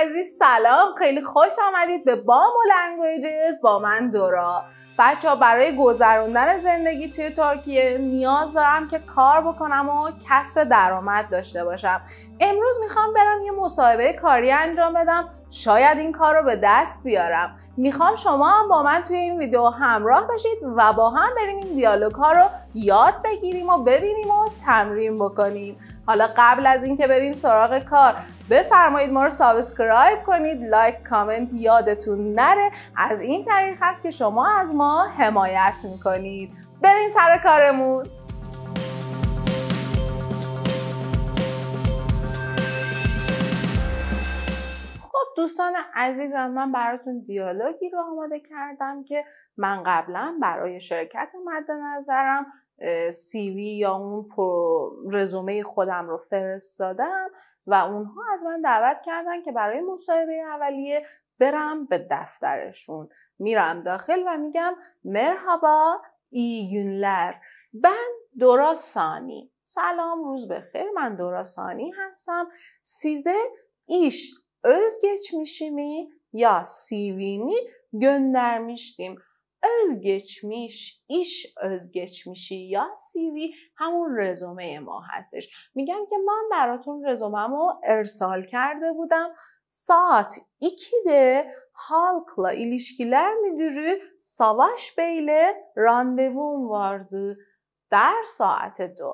عزیز سلام خیلی خوش آمدید به بام و لنگویجز با من دورا بچه ها برای گذروندن زندگی توی ترکیه نیاز دارم که کار بکنم و کسب درآمد داشته باشم امروز میخوام برم یه مصاحبه کاری انجام بدم شاید این کار رو به دست بیارم میخوام شما هم با من توی این ویدیو همراه بشید و با هم بریم این دیالوگ ها رو یاد بگیریم و ببینیم و تمرین بکنیم حالا قبل از اینکه بریم سراغ کار بفرمایید ما رو سابسکرایب کنید لایک کامنت یادتون نره از این طریق هست که شما از ما حمایت میکنید بریم سر کارمون دوستان عزیزم من براتون دیالوگی رو آماده کردم که من قبلا برای شرکت مد نظرم وی یا اون رزومه خودم رو فرستادم و اونها از من دعوت کردن که برای مصاحبه اولیه برم به دفترشون میرم داخل و میگم مرحبا ایگونلر من دورا سانی سلام روز بخیر من دورا سانی هستم سیزه ایش özgeçmişimi ya CV'mi göndermiştim. Özgeçmiş, iş özgeçmişi یا سیوی همون رزومه ما هستش. میگم که من براتون رزومه رو ارسال کرده بودم. ساعت ایکیده هالکلا ایلیشکیلر میدوری سواش بیله راندوون وارده در ساعت دو.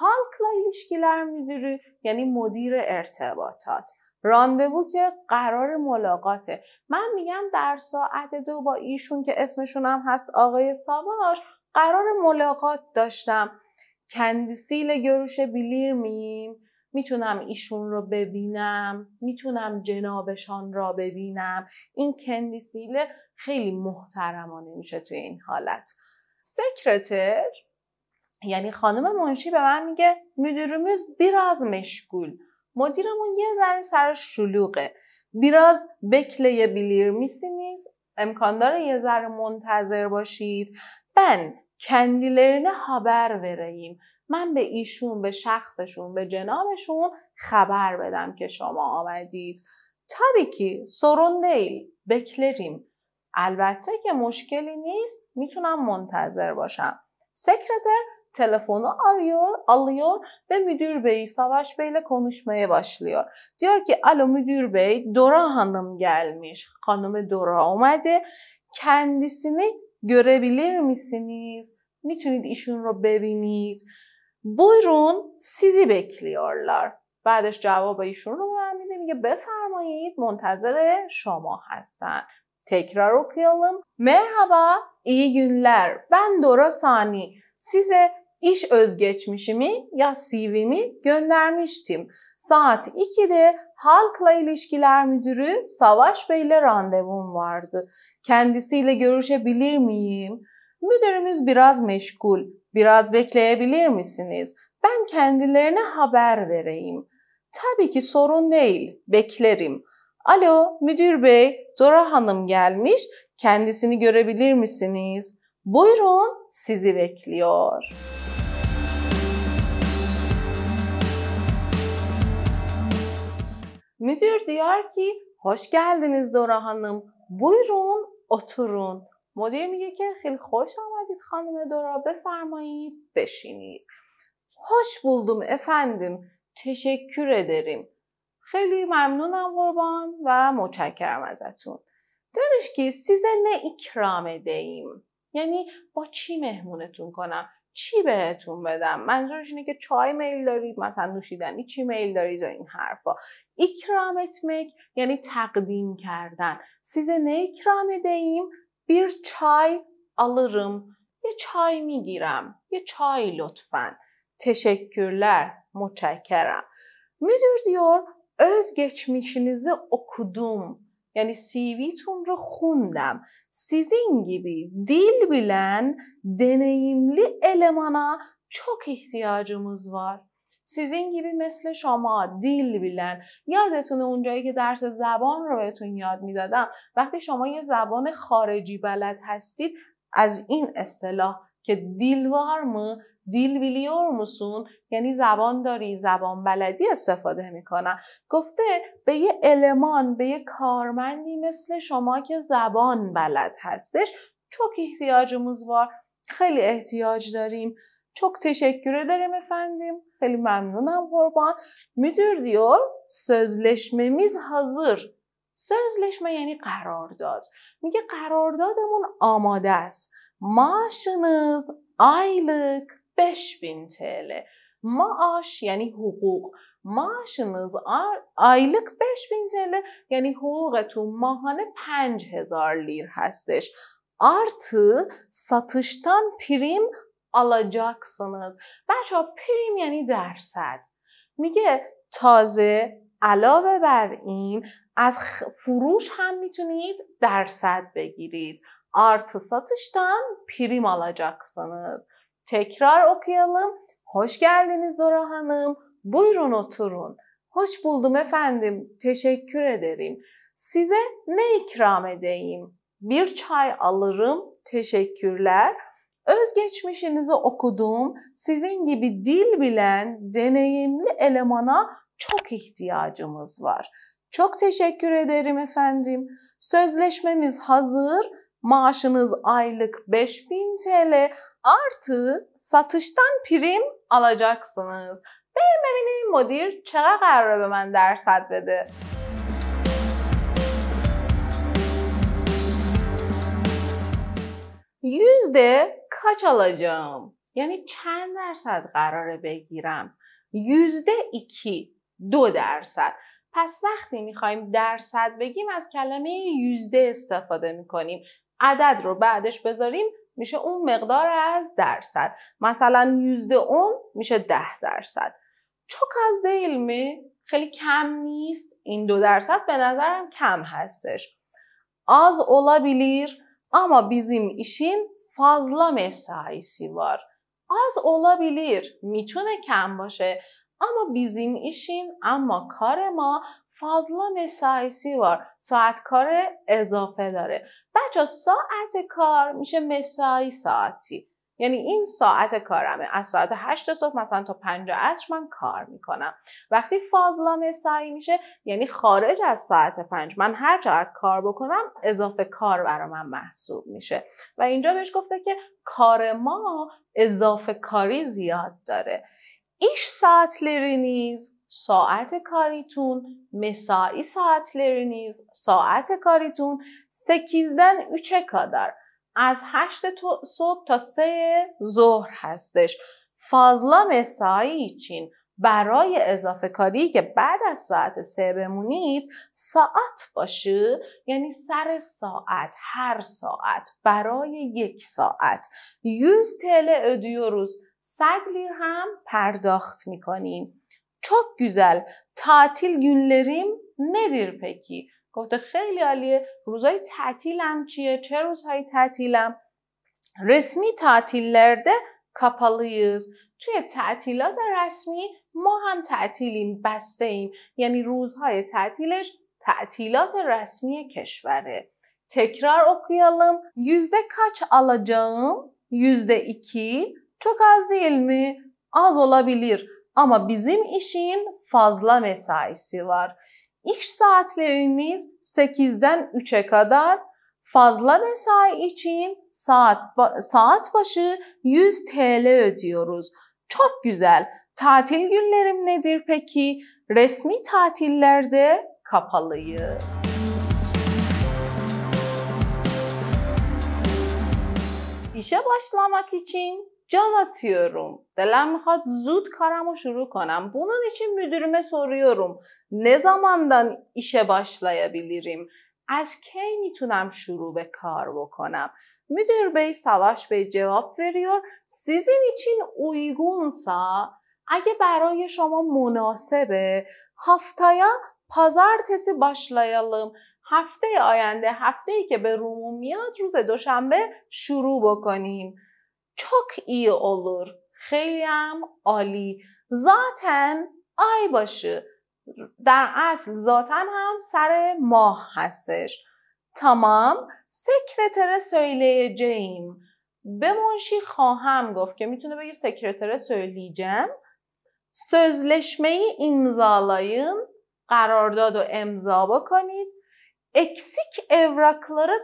هالکلا ایلیشکیلر میدیری یعنی مدیر ارتباطات. راندوو که قرار ملاقاته من میگم در ساعت دو با ایشون که اسمشون هم هست آقای ساواش قرار ملاقات داشتم کندیسیل گروش میم میتونم ایشون رو ببینم میتونم جنابشان را ببینم این کندیسیله خیلی محترمانه میشه توی این حالت سکرتر یعنی خانم منشی به من میگه میدرومیز بیراز مشغول مدیرمون یه ذره سرش شلوغه بیراز بکله بیلیر میسی نیست امکان داره یه ذره منتظر باشید بن کندیلرینه خبر وریم من به ایشون به شخصشون به جنابشون خبر بدم که شما آمدید تابیکی سروندیل بکلریم البته که مشکلی نیست میتونم منتظر باشم سکرتر telefonu arıyor, alıyor ve müdür beyi Savaş Bey'le konuşmaya başlıyor. Diyor ki alo müdür bey Dora Hanım gelmiş. Hanımı Dora olmadı. Kendisini görebilir misiniz? Niçin işin ro bebinid? Buyurun sizi bekliyorlar. بعدش جواب ایشون رو من میده میگه بفرمایید منتظر شما هستن Tekrar okuyalım. Merhaba, iyi günler. Ben Dora Sani. Size iş özgeçmişimi ya CV'mi göndermiştim. Saat 2'de Halkla ilişkiler Müdürü Savaş beyle randevum vardı. Kendisiyle görüşebilir miyim? Müdürümüz biraz meşgul. Biraz bekleyebilir misiniz? Ben kendilerine haber vereyim. Tabii ki sorun değil. Beklerim. Alo müdür bey, Dora Hanım gelmiş. Kendisini görebilir misiniz? Buyurun sizi bekliyor. Müdür diyor ki hoş geldiniz Dora Hanım. Buyurun oturun. مدیر میگه که خیلی خوش آمدید خانم دورا بفرمایید بشینید. خوش بولدم افندیم. تشکر ederim. خیلی ممنونم قربان و متشکرم ازتون. دانشگی سیزه نه اکرام دهیم. یعنی با چی مهمونتون کنم؟ چی بهتون بدم منظورش اینه که چای میل دارید مثلا نوشیدنی چی میل دارید و این حرفا اکرامت مک یعنی تقدیم کردن سیزه نه اکرام edeyim bir çay alırım یه چای میگیرم یه چای لطفا teşekkürler متشکرم müdür diyor özgeçmişinizi okudum یعنی سیویتون رو خوندم. سیزینگیبی دیل دیل بیلن دنیملی المانا چوک احتیاجموز وار سیزین مثل شما دیل بیلن یادتون اونجایی که درس زبان رو بهتون یاد میدادم وقتی شما یه زبان خارجی بلد هستید از این اصطلاح که دیلوار مو دیل ویلیور موسون یعنی زبان داری زبان بلدی استفاده میکنن گفته به یه المان به یه کارمندی مثل شما که زبان بلد هستش چوک احتیاج موزوار خیلی احتیاج داریم تشکره داریم ederim خیلی ممنونم ممنونم میدور دیور سوزلشمه میز حاضر Sözleşme یعنی قرارداد. میگه قراردادمون آماده است. Maaşınız aylık 5000 TL. Maaş yani hukuk. Maaşınız aylık 5000 TL yani حقوقتون mahane 5000 lir هستش. Artı satıştan prim alacaksınız. Bence prim yani یعنی درصد. میگه تازه علاوه بر این از فروش هم میتونید درصد بگیرید. artı satıştan prim alacaksınız. Tekrar okuyalım. Hoş geldiniz Dora Hanım. Buyurun oturun. Hoş buldum efendim. Teşekkür ederim. Size ne ikram edeyim? Bir çay alırım. Teşekkürler. Özgeçmişinizi okuduğum, sizin gibi dil bilen, deneyimli elemana çok ihtiyacımız var. Çok teşekkür ederim efendim. Sözleşmemiz hazır maaşınız aylık 5000 TL artı satıştan prim alacaksınız. Benim evini مدیر چقدر قراره به من درصد بده؟ yüzde kaç alacağım؟ یعنی چند درصد قراره بگیرم؟ yüzde iki دو درصد پس وقتی میخوایم درصد بگیم از کلمه یوزده استفاده میکنیم عدد رو بعدش بذاریم میشه اون مقدار از درصد مثلا یوزده اون میشه ده درصد چوک از علمه خیلی کم نیست این دو درصد به نظرم کم هستش از اما بیزیم ایشین فازلا fazla مسایسیوار. از اولا بیلیر میتونه کم باشه اما بیزیم ایشین اما کار ما فازلا مسایسی وار ساعت کار اضافه داره بچه ساعت کار میشه مسایی ساعتی یعنی این ساعت کارمه از ساعت هشت صبح مثلا تا 5 عصر من کار میکنم وقتی فازلا مسایی میشه یعنی خارج از ساعت پنج من هر چقدر کار بکنم اضافه کار برای من محسوب میشه و اینجا بهش گفته که کار ما اضافه کاری زیاد داره ایش ساعت لیری ساعت کاریتون, ساعت لرینیز ساعت کاریتون سکیزدن اوچه کادر؟ از 8 صبح تا سه ظهر هستش. فازلا مسایی چین برای اضافه کاری که بعد از ساعت سه بمونید ساعت باشه یعنی سر ساعت هر ساعت برای یک ساعت یوز تله ادیو روز 100 لیر هم پرداخت میکنیم çok güzel تعطیل günlerim nedir peki گفته خیلی عالیه روزای تعطیلم چیه چه روزهای تعطیلم رسمی تعطیلرده kapalıyız. توی تعطیلات رسمی ما هم تعطیلیم بسته ایم یعنی روزهای تعطیلش تعطیلات رسمی کشوره تکرار okuyalım yüzde kaç alacağım yüzde iki çok az değil mi az olabilir ama bizim işin fazla mesaisi var. İş saatleriniz 8'den 3'e kadar fazla mesai için saat saat başı 100 TL ödüyoruz. Çok güzel. Tatil günlerim nedir peki? Resmi tatillerde kapalıyız. İşe başlamak için جاوا دلم میخواد زود کارم شروع کنم بونون مدیرمه مدرمه سوریورم نه زماندن ایشه باشلای بیلیریم از کی میتونم شروع به کار بکنم مدیر بی سواش بی جواب فریور. سیزین ایچین اویگون سا اگه برای شما مناسبه هفتایا پازار تسی باشلایلم هفته آینده هفته که به رومون میاد روز دوشنبه شروع بکنیم Çok iyi olur. خیلیم عالی. ذاتن آی باشه. در اصل ذاتن هم سر ماه هستش. تمام سکرتر سویلی جیم به منشی خواهم گفت که میتونه بگه سکرتر سویلیجم ای imzalayın قرارداد و امضا بکنید eksik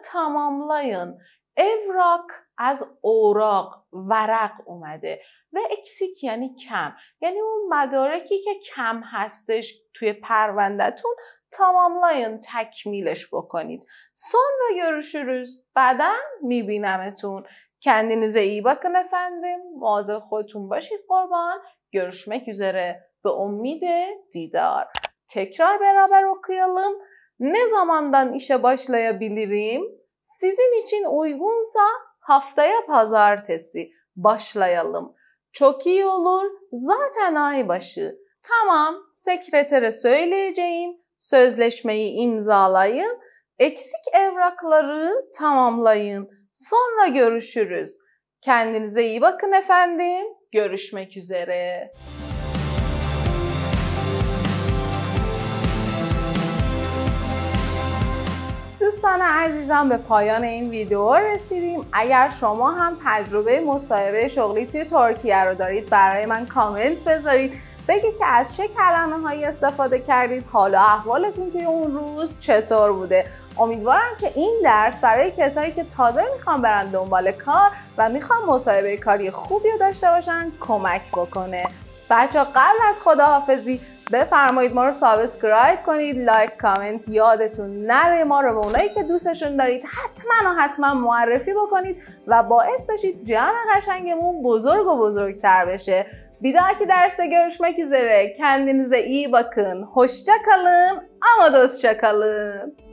تمام لاین اوراک از اوراق ورق اومده و اکسیک یعنی کم یعنی اون مدارکی که کم هستش توی پروندهتون تمام لاین تکمیلش بکنید سون را روز بعدا میبینمتون کندین iyi bakın مواظب خودتون باشید قربان. Görüşmek üzere. به امید دیدار. تکرار برابر beraber نه زماندن ایشه باشلایا بیلیریم Sizin için uygunsa haftaya pazartesi başlayalım. Çok iyi olur. Zaten ay başı. Tamam, sekretere söyleyeceğim. Sözleşmeyi imzalayın. Eksik evrakları tamamlayın. Sonra görüşürüz. Kendinize iyi bakın efendim. Görüşmek üzere. دوستان عزیزم به پایان این ویدیو رسیدیم اگر شما هم تجربه مصاحبه شغلی توی ترکیه رو دارید برای من کامنت بذارید بگید که از چه کلمه هایی استفاده کردید حالا احوالتون توی اون روز چطور بوده امیدوارم که این درس برای کسایی که تازه میخوان برن دنبال کار و میخوان مصاحبه کاری خوبی رو داشته باشن کمک بکنه بچه قبل از خداحافظی بفرمایید ما رو سابسکرایب کنید لایک کامنت یادتون نره ما رو به اونایی که دوستشون دارید حتما و حتما معرفی بکنید و باعث بشید جمع قشنگمون بزرگ و بزرگتر بشه Bir که درسته görüşmek üzere. Kendinize iyi bakın. Hoşça kalın